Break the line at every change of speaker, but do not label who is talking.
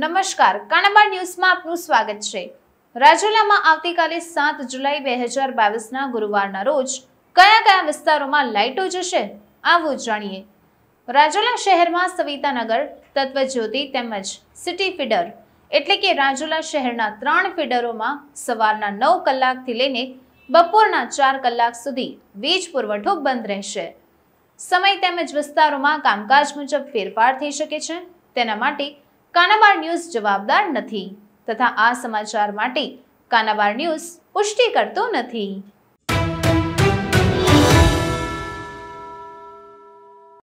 નમસ્કાર કાનાબાર ન્યૂઝમાં આપનું સ્વાગત છે રાજુલામાં આવતીકાલે સાત જુલાઈ બે હજાર બાવીસના ગુરુવારના રોજ કયા કયા વિસ્તારોમાં લાઇટો જશે આવું જાણીએ રાજુલા શહેરમાં સવિતાનગર તત્વજ્યોતિ તેમજ સિટી ફીડર એટલે કે રાજુલા શહેરના ત્રણ ફીડરોમાં સવારના નવ કલાકથી લઈને બપોરના ચાર કલાક સુધી વીજ પુરવઠો બંધ રહેશે સમય તેમજ વિસ્તારોમાં કામકાજ મુજબ ફેરફાર થઈ શકે છે તેના માટે કાનાબાર ન્યૂઝ જવાબદાર નથી તથા આ સમાચાર માટે કાનાબાર ન્યૂઝ પુષ્ટિ કરતો નથી